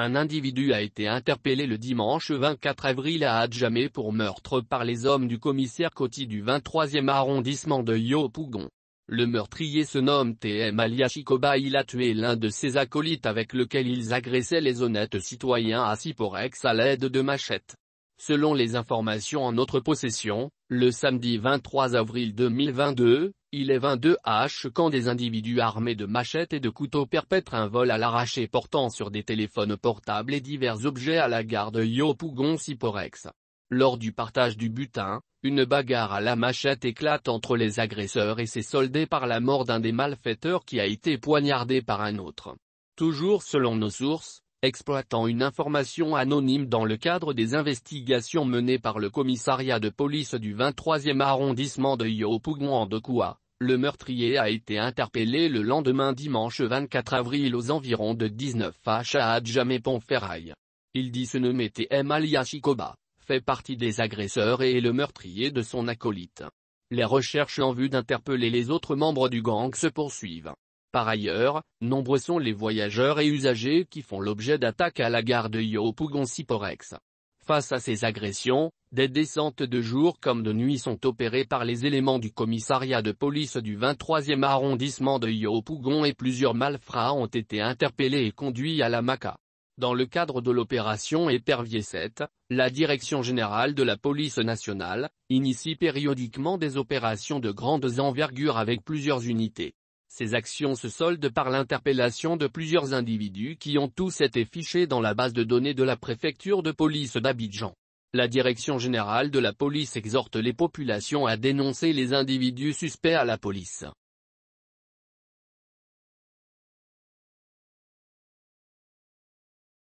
Un individu a été interpellé le dimanche 24 avril à Adjamé pour meurtre par les hommes du commissaire Coty du 23e arrondissement de Yopougon. Le meurtrier se nomme TM Aliashikoba il a tué l'un de ses acolytes avec lequel ils agressaient les honnêtes citoyens à Siporex à l'aide de machettes. Selon les informations en notre possession, le samedi 23 avril 2022, il est 22 h quand des individus armés de machettes et de couteaux perpètrent un vol à l'arraché portant sur des téléphones portables et divers objets à la gare de Yopougon-Siporex. Lors du partage du butin, une bagarre à la machette éclate entre les agresseurs et s'est soldée par la mort d'un des malfaiteurs qui a été poignardé par un autre. Toujours selon nos sources, exploitant une information anonyme dans le cadre des investigations menées par le commissariat de police du 23e arrondissement de yopougon Le meurtrier a été interpellé le lendemain dimanche 24 avril aux environs de 19h à Adjamé ferraille Il dit se nommer TM Aliashikoba, fait partie des agresseurs et est le meurtrier de son acolyte. Les recherches en vue d'interpeller les autres membres du gang se poursuivent. Par ailleurs, nombreux sont les voyageurs et usagers qui font l'objet d'attaques à la gare de Yopougon-Siporex. Face à ces agressions, des descentes de jour comme de nuit sont opérées par les éléments du commissariat de police du 23e arrondissement de Yopougon et plusieurs malfrats ont été interpellés et conduits à la MACA. Dans le cadre de l'opération Épervier 7, la Direction Générale de la Police Nationale, initie périodiquement des opérations de grandes envergures avec plusieurs unités. Ces actions se soldent par l'interpellation de plusieurs individus qui ont tous été fichés dans la base de données de la préfecture de police d'Abidjan. La Direction générale de la police exhorte les populations à dénoncer les individus suspects à la police.